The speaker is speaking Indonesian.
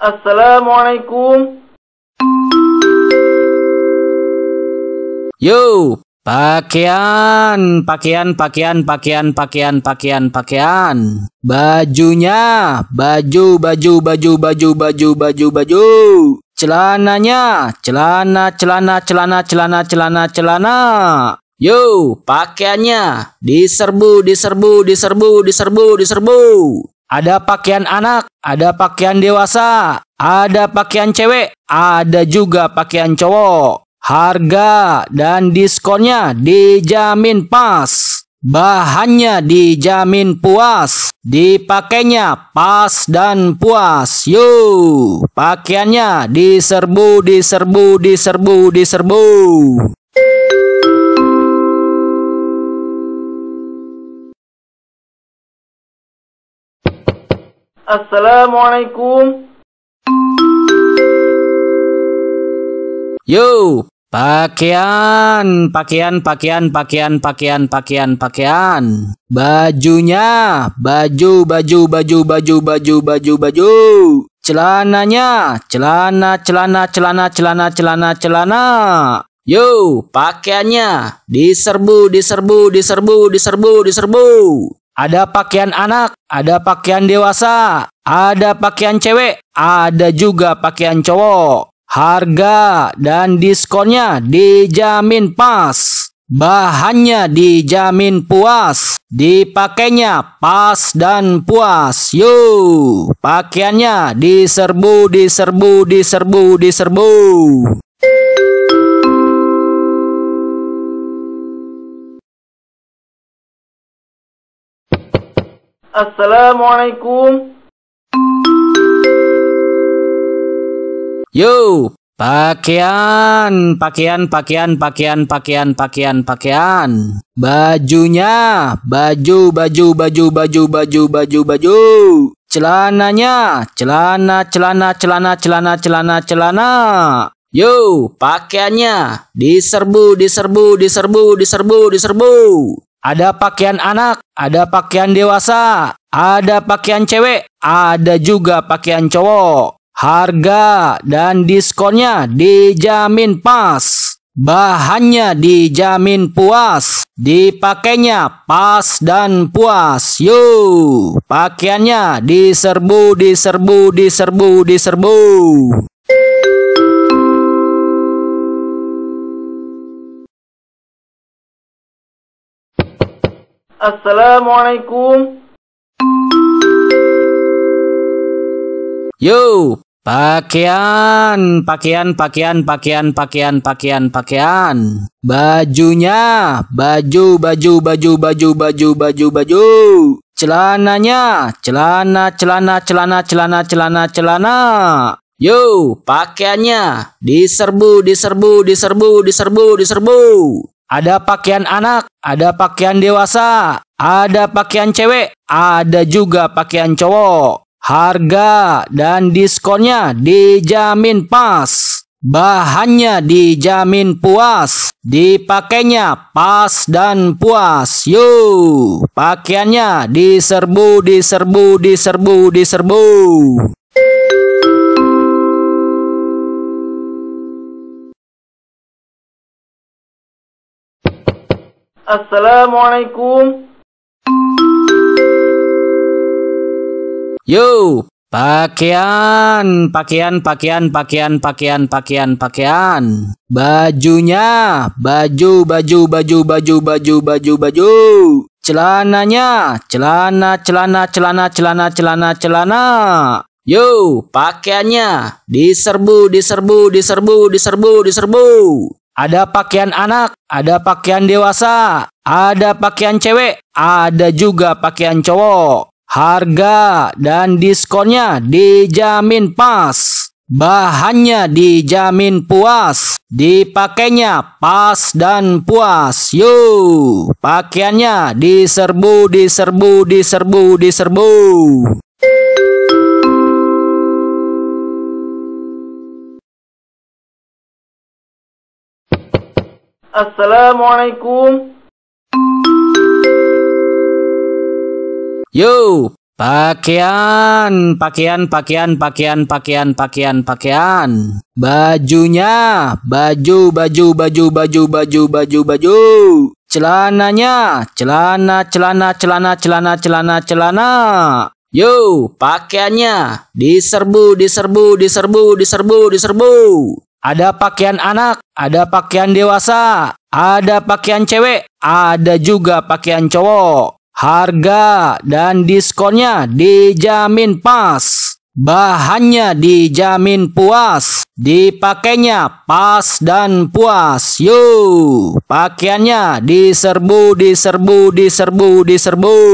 Assalamualaikum. Yo, pakaian, pakaian, pakaian, pakaian, pakaian, pakaian, pakaian. Bajunya, baju, baju, baju, baju, baju, baju, baju. Celananya, celana, celana, celana, celana, celana, celana. Yo, pakaiannya diserbu, diserbu, diserbu, diserbu, diserbu. Ada pakaian anak, ada pakaian dewasa, ada pakaian cewek, ada juga pakaian cowok. Harga dan diskonnya dijamin pas. Bahannya dijamin puas. Dipakainya pas dan puas. Yo, pakaiannya diserbu, diserbu, diserbu, diserbu. Assalamualaikum. Yo, pakaian, pakaian, pakaian, pakaian, pakaian, pakaian, pakaian. Bajunya, baju, baju, baju, baju, baju, baju, baju. Celananya, celana, celana, celana, celana, celana, celana. Yo, pakaiannya diserbu, diserbu, diserbu, diserbu, diserbu. Ada pakaian anak, ada pakaian dewasa, ada pakaian cewek, ada juga pakaian cowok. Harga dan diskonnya dijamin pas. Bahannya dijamin puas, dipakainya pas dan puas. Yo, pakaiannya diserbu, diserbu, diserbu, diserbu. Assalamualaikum. Yo, pakaian, pakaian, pakaian, pakaian, pakaian, pakaian, pakaian. Bajunya, baju, baju, baju, baju, baju, baju, baju. Celananya, celana, celana, celana, celana, celana, celana. Yo, pakaiannya diserbu, diserbu, diserbu, diserbu, diserbu. Ada pakaian anak, ada pakaian dewasa, ada pakaian cewek, ada juga pakaian cowok. Harga dan diskonnya dijamin pas. Bahannya dijamin puas, dipakainya pas dan puas. Yo, pakaiannya diserbu, diserbu, diserbu, diserbu. Assalamualaikum. Yo, pakaian, pakaian, pakaian, pakaian, pakaian, pakaian, pakaian. Bajunya, baju, baju, baju, baju, baju, baju, baju. Celananya, celana, celana, celana, celana, celana, celana. Yo, pakaiannya diserbu, diserbu, diserbu, diserbu, diserbu. Ada pakaian anak, ada pakaian dewasa, ada pakaian cewek, ada juga pakaian cowok. Harga dan diskonnya dijamin pas. Bahannya dijamin puas. Dipakainya pas dan puas. Yo, pakaiannya diserbu, diserbu, diserbu, diserbu. Assalamualaikum. Yo, pakaian, pakaian, pakaian, pakaian, pakaian, pakaian, pakaian. Bajunya, baju, baju, baju, baju, baju, baju, baju. Celananya, celana, celana, celana, celana, celana, celana. Yo, pakaiannya diserbu, diserbu, diserbu, diserbu, diserbu. Ada pakaian anak, ada pakaian dewasa, ada pakaian cewek, ada juga pakaian cowok. Harga dan diskonnya dijamin pas. Bahannya dijamin puas, dipakainya pas dan puas. Yo, pakaiannya diserbu, diserbu, diserbu, diserbu. Assalamualaikum. Yo, pakaian, pakaian, pakaian, pakaian, pakaian, pakaian, pakaian. Bajunya, baju, baju, baju, baju, baju, baju, baju. Celananya, celana, celana, celana, celana, celana, celana. Yo, pakaiannya diserbu, diserbu, diserbu, diserbu, diserbu. Ada pakaian anak, ada pakaian dewasa, ada pakaian cewek, ada juga pakaian cowok. Harga dan diskonnya dijamin pas. Bahannya dijamin puas. Dipakainya pas dan puas. Yo, pakaiannya diserbu, diserbu, diserbu, diserbu.